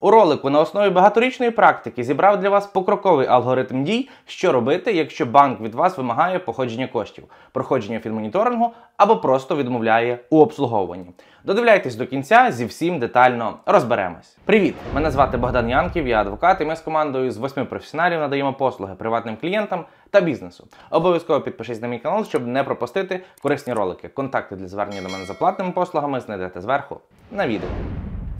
У ролику на основі багаторічної практики зібрав для вас покроковий алгоритм дій, що робити, якщо банк від вас вимагає походження коштів, проходження фінмоніторингу або просто відмовляє у обслуговуванні. Додивляйтесь до кінця зі всім детально розберемось. Привіт! Мене звати Богдан Янків, я адвокат, і ми з командою з восьми професіоналів надаємо послуги приватним клієнтам та бізнесу. Обов'язково підпишись на мій канал, щоб не пропустити корисні ролики. Контакти для звернення до мене за платними послугами знайдете зверху на відео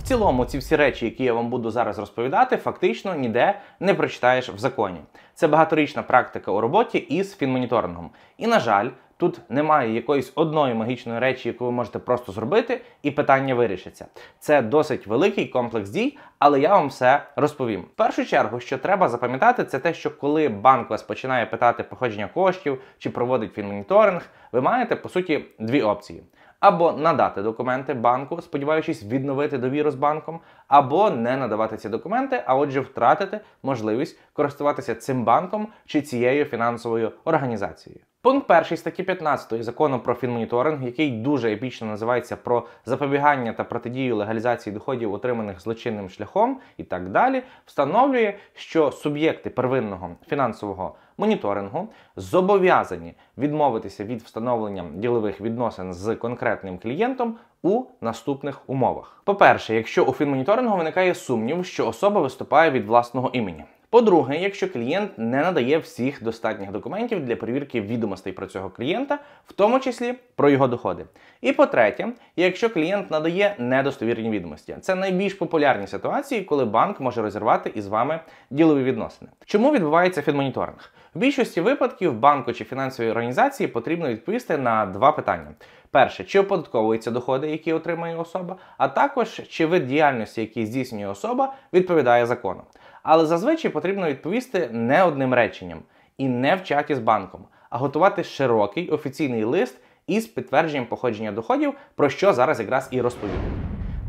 цілому, ці всі речі, які я вам буду зараз розповідати, фактично ніде не прочитаєш в законі. Це багаторічна практика у роботі із фінмоніторингом. І на жаль. Тут немає якоїсь одної магічної речі, яку ви можете просто зробити, і питання вирішиться. Це досить великий комплекс дій, але я вам все розповім. В першу чергу, що треба запам'ятати, це те, що коли банк вас починає питати походження коштів чи проводить фінмоніторинг, ви маєте по суті дві опції: або надати документи банку, сподіваючись відновити довіру з банком, або не надавати ці документи, а отже, втратити можливість користуватися цим банком чи цією фінансовою організацією. Пункт перший статті 15 закону про фінмоніторинг, який дуже епічно називається про запобігання та протидію легалізації доходів, отриманих злочинним шляхом, і так далі, встановлює, що суб'єкти первинного фінансового моніторингу зобов'язані відмовитися від встановлення ділових відносин з конкретним клієнтом у наступних умовах. По перше, якщо у фінмоніторингу виникає сумнів, що особа виступає від власного імені. По-друге, якщо клієнт не надає всіх достатніх документів для перевірки відомостей про цього клієнта, в тому числі про його доходи. І по-третє, якщо клієнт надає недостовірні відомості, це найбільш популярні ситуації, коли банк може розірвати із вами ділові відносини. Чому відбувається фідмоніторинг В більшості випадків банку чи фінансовій організації потрібно відповісти на два питання. Перше, чи оподатковуються доходи, які отримує особа, а також чи вид діяльності, який здійснює особа, відповідає закону. Але зазвичай потрібно відповісти не одним реченням і не в чаті з банком, а готувати широкий офіційний лист із підтвердженням походження доходів, про що зараз якраз і розповім.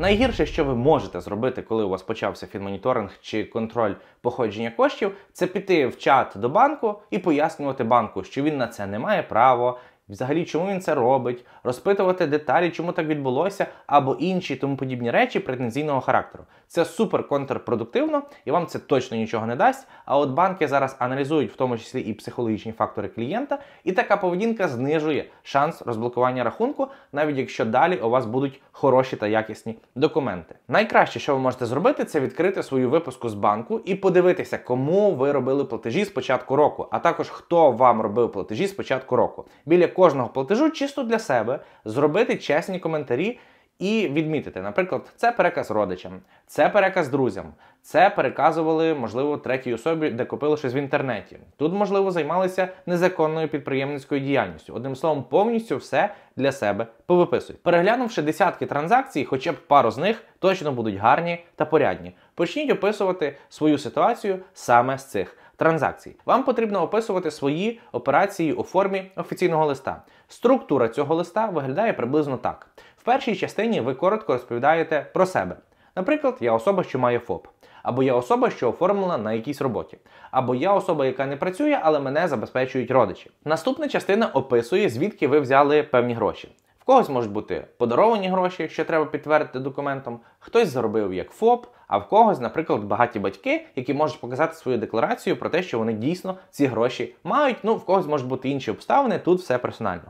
Найгірше, що ви можете зробити, коли у вас почався фінмоніторинг чи контроль походження коштів, це піти в чат до банку і пояснювати банку, що він на це не має права, взагалі чому він це робить, розпитувати деталі, чому так відбулося, або інші тому подібні речі претензійного характеру. Це супер контрпродуктивно і вам це точно нічого не дасть. А от банки зараз аналізують в тому числі і психологічні фактори клієнта, і така поведінка знижує шанс розблокування рахунку, навіть якщо далі у вас будуть хороші та якісні документи. Найкраще, що ви можете зробити, це відкрити свою випуску з банку і подивитися, кому ви робили платежі з початку року, а також хто вам робив платежі з початку року. Біля кожного платежу, чисто для себе зробити чесні коментарі і відмітити, наприклад, це переказ родичам, це переказ друзям, це переказували, можливо, третій особі, де купили щось в інтернеті. Тут, можливо, займалися незаконною підприємницькою діяльністю. Одним словом, повністю все для себе повиписуй. Переглянувши десятки транзакцій, хоча б пару з них точно будуть гарні та порядні. Почніть описувати свою ситуацію саме з цих. Транзакцій вам потрібно описувати свої операції у формі офіційного листа. Структура цього листа виглядає приблизно так: першій частині ви коротко розповідаєте про себе. Наприклад, я особа, що має ФОП, або я особа, що оформлена на якійсь роботі, або я особа, яка не працює, але мене забезпечують родичі. Наступна частина описує, звідки ви взяли певні гроші. В когось можуть бути подаровані гроші, що треба підтвердити документом, хтось заробив як ФОП, а в когось, наприклад, багаті батьки, які можуть показати свою декларацію про те, що вони дійсно ці гроші мають. Ну, в когось можуть бути інші обставини, тут все персонально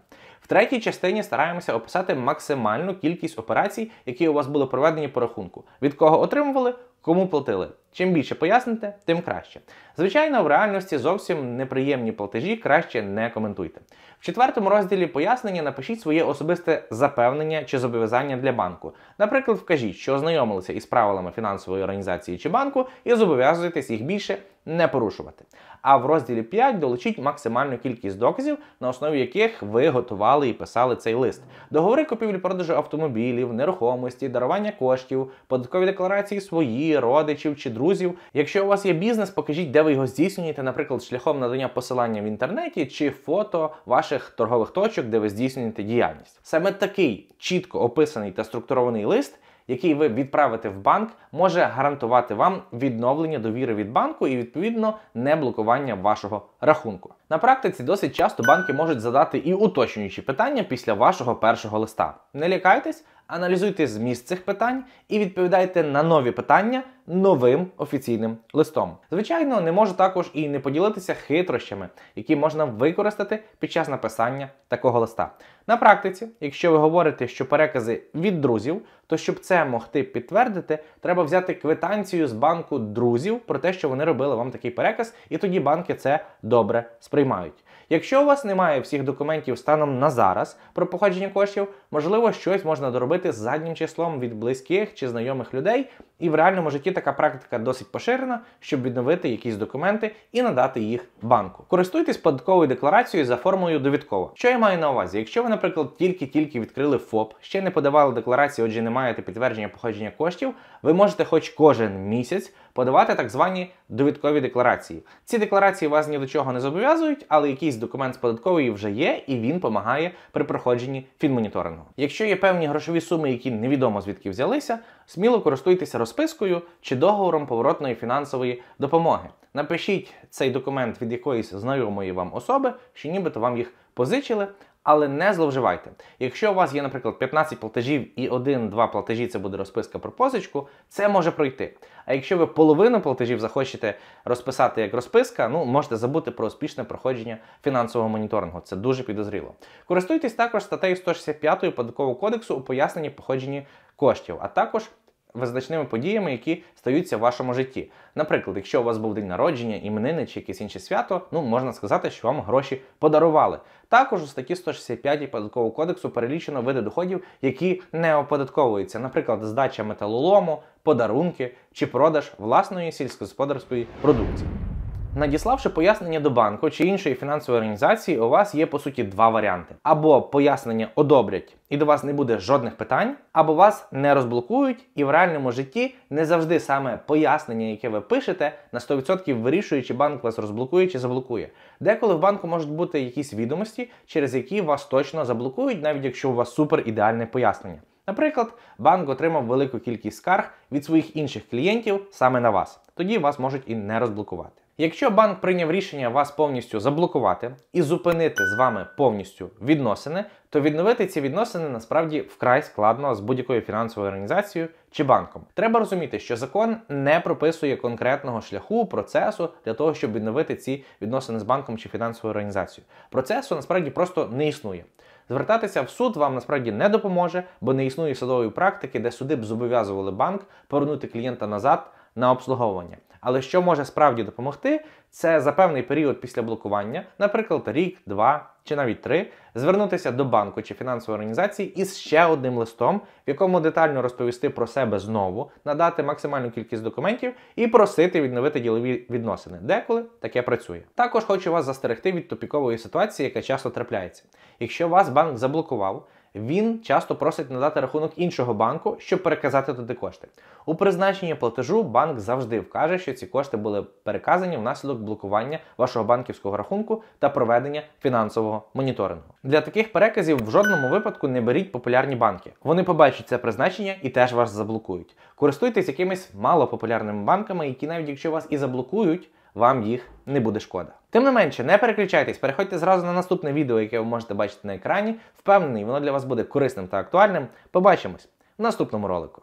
третій частині стараємося описати максимальну кількість операцій, які у вас були проведені по рахунку, від кого отримували, кому платили. Чим більше поясните, тим краще. Звичайно, в реальності зовсім неприємні платежі краще не коментуйте. В четвертому розділі пояснення напишіть своє особисте запевнення чи зобов'язання для банку. Наприклад, вкажіть, що ознайомилися із правилами фінансової організації чи банку і зобов'язуєтесь їх більше не порушувати. А в розділі 5 долучіть максимальну кількість доказів, на основі яких ви готували і писали цей лист. Договори купівлі-продажу автомобілів, нерухомості, дарування коштів, податкові декларації свої, родичів чи друзів. Якщо у вас є бізнес, покажіть, де ви його здійснюєте, наприклад, шляхом надання посилання в інтернеті чи фото ваших торгових точок, де ви здійснюєте діяльність. Саме такий чітко описаний та структурований лист. Який ви відправите в банк, може гарантувати вам відновлення довіри від банку і відповідно не блокування вашого рахунку. На практиці досить часто банки можуть задати і уточнюючі питання після вашого першого листа. Не лякайтесь, аналізуйте зміст цих питань і відповідайте на нові питання новим офіційним листом. Звичайно, не можу також і не поділитися хитрощами, які можна використати під час написання такого листа. На практиці, якщо ви говорите, що перекази від друзів, то щоб це могти підтвердити, треба взяти квитанцію з банку друзів про те, що вони робили вам такий переказ, і тоді банки це добре сприймають. Якщо у вас немає всіх документів станом на зараз про походження коштів, можливо, щось можна доробити з заднім числом від близьких чи знайомих людей, і в реальному житті така практика досить поширена, щоб відновити якісь документи і надати їх банку. Користуйтесь податковою декларацією за формою довідково. Що я маю на увазі? Якщо ви, наприклад, тільки-тільки відкрили ФОП, ще не подавали декларацію, отже, не маєте підтвердження походження коштів, ви можете хоч кожен місяць подавати так звані довідкові декларації. Ці декларації вас ні до чого не зобов'язують, але якісь документ з податкової вже є, і він допомагає при проходженні фінмоніторингу. Якщо є певні грошові суми, які невідомо звідки взялися, сміло користуйтеся розпискою чи договором поворотної фінансової допомоги. Напишіть цей документ від якоїсь знайомої вам особи, що нібито вам їх позичили, але не зловживайте. Якщо у вас є, наприклад, 15 платежів і 1-2 платежі, це буде розписка про позичку, це може пройти. А якщо ви половину платежів захочете розписати як розписка, ну можете забути про успішне проходження фінансового моніторингу. Це дуже підозріло. Користуйтесь також статтею 165 податкового кодексу у поясненні походженні коштів, а також визначними подіями, які стаються в вашому житті. Наприклад, якщо у вас був день народження, іменини чи якесь інше свято, ну можна сказати, що вам гроші подарували. Також у статті 165 податкового кодексу перелічено види доходів, які не оподатковуються, наприклад, здача металолому, подарунки чи продаж власної сільськогосподарської продукції. Надіславши пояснення до банку чи іншої фінансової організації, у вас є по суті два варіанти: або пояснення одобрять, і до вас не буде жодних питань, або вас не розблокують, і в реальному житті не завжди саме пояснення, яке ви пишете, на 100% вирішує, чи банк вас розблокує чи заблокує. Деколи в банку можуть бути якісь відомості, через які вас точно заблокують, навіть якщо у вас супер ідеальне пояснення. Наприклад, банк отримав велику кількість скарг від своїх інших клієнтів саме на вас. Тоді вас можуть і не розблокувати. Якщо банк прийняв рішення вас повністю заблокувати і зупинити з вами повністю відносини, то відновити ці відносини насправді вкрай складно з будь-якою фінансовою організацією чи банком. Треба розуміти, що закон не прописує конкретного шляху, процесу для того, щоб відновити ці відносини з банком чи фінансовою організацією. Процесу насправді просто не існує. Звертатися в суд вам насправді не допоможе, бо не існує судової практики, де суди б зобов'язували банк повернути клієнта назад на обслуговування. Але що може справді допомогти, це за певний період після блокування, наприклад, рік, два чи навіть три, звернутися до банку чи фінансової організації із ще одним листом, в якому детально розповісти про себе знову, надати максимальну кількість документів і просити відновити ділові відносини. Деколи таке працює. Також хочу вас застерегти від топікової ситуації, яка часто трапляється. Якщо вас банк заблокував він часто просить надати рахунок іншого банку, щоб переказати туди кошти. У призначенні платежу банк завжди вкаже, що ці кошти були переказані внаслідок блокування вашого банківського рахунку та проведення фінансового моніторингу. Для таких переказів в жодному випадку не беріть популярні банки. Вони побачать це призначення і теж вас заблокують. Користуйтесь якимись малопопулярними банками, які навіть якщо вас і заблокують, вам їх не буде шкода. Тим не менше, не переключайтесь, переходьте зразу на наступне відео, яке ви можете бачити на екрані. Впевнений, воно для вас буде корисним та актуальним. Побачимось в наступному ролику.